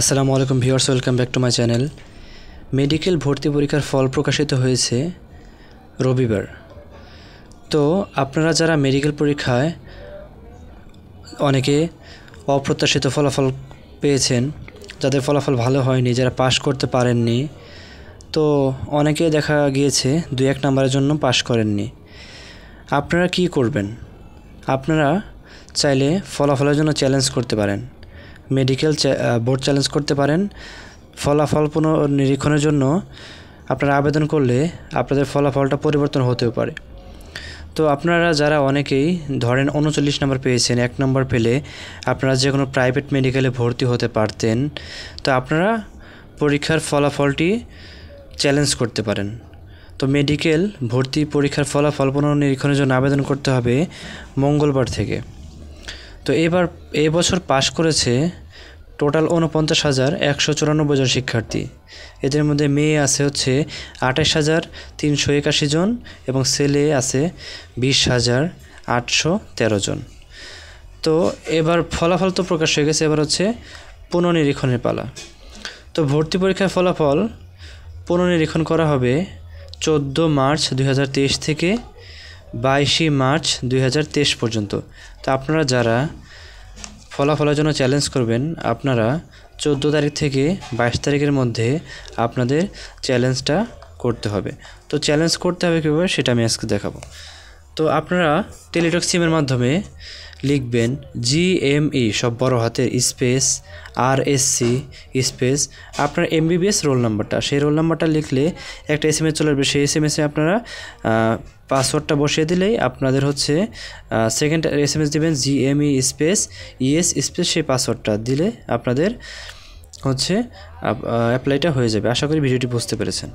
আসসালামু আলাইকুম viewers welcome back to my channel medical ভর্তি পরীক্ষার ফল প্রকাশিত হয়েছে রবিবার তো আপনারা যারা মেডিকেল পরীক্ষায় অনেকে অপ্রত্যাশিত ফলাফল পেয়েছেন যাদের ফলাফল ভালো হয়নি যারা পাশ করতে পারেননি তো অনেকে দেখা গিয়েছে দু এক নাম্বারের জন্য পাশ করেননি আপনারা কি করবেন আপনারা চাইলে ফলাফলের জন্য চ্যালেঞ্জ করতে পারেন মেডিকেল বোর্ড চ্যালেঞ্জ করতে পারেন ফলাফল পুনর্নিরীক্ষণের জন্য আপনারা আবেদন করলে আপনাদের ফলাফলটা পরিবর্তন হতেও পারে তো আপনারা যারা অনেকেই ধরেন উনচল্লিশ নম্বর পেয়েছেন এক নম্বর পেলে আপনারা যে কোনো প্রাইভেট মেডিকেলে ভর্তি হতে পারতেন তো আপনারা পরীক্ষার ফলাফলটি চ্যালেঞ্জ করতে পারেন তো মেডিকেল ভর্তি পরীক্ষার ফলাফল পুনর্নিরীক্ষণের জন্য আবেদন করতে হবে মঙ্গলবার থেকে তো এবার এবছর পাশ করেছে টোটাল উনপঞ্চাশ হাজার একশো চুরানব্বই জন শিক্ষার্থী এদের মধ্যে মেয়ে আছে হচ্ছে আঠাশ হাজার তিনশো একাশি জন এবং ছেলে আছে বিশ হাজার আটশো তেরো জন তো এবার ফলাফল তো প্রকাশ হয়ে গেছে এবার হচ্ছে পুনঃনিরীক্ষণের পালা তো ভর্তি পরীক্ষার ফলাফল পুনঃনিরীক্ষণ করা হবে চোদ্দো মার্চ দুই থেকে বাইশে মার্চ দুই পর্যন্ত তো আপনারা যারা ফলাফলের জন্য চ্যালেঞ্জ করবেন আপনারা চোদ্দ তারিখ থেকে বাইশ তারিখের মধ্যে আপনাদের চ্যালেঞ্জটা করতে হবে তো চ্যালেঞ্জ করতে হবে কীভাবে সেটা আমি আজকে দেখাবো তো আপনারা টেলিটক সিমের মাধ্যমে লিখবেন জিএমই সব বড় হাতের স্পেস আর সি স্পেস আপনার এমবিবিএস রোল নাম্বারটা সেই রোল নাম্বারটা লিখলে একটা এস এম এস চলে আসবে সেই এস এম এসে আপনারা পাসওয়ার্ডটা বসিয়ে দিলেই আপনাদের হচ্ছে সেকেন্ড এস এম এস দেবেন জিএমই স্পেস ইএস স্পেস সেই পাসওয়ার্ডটা দিলে আপনাদের হচ্ছে অ্যাপ্লাইটা হয়ে যাবে আশা করি ভিডিওটি বুঝতে পেরেছেন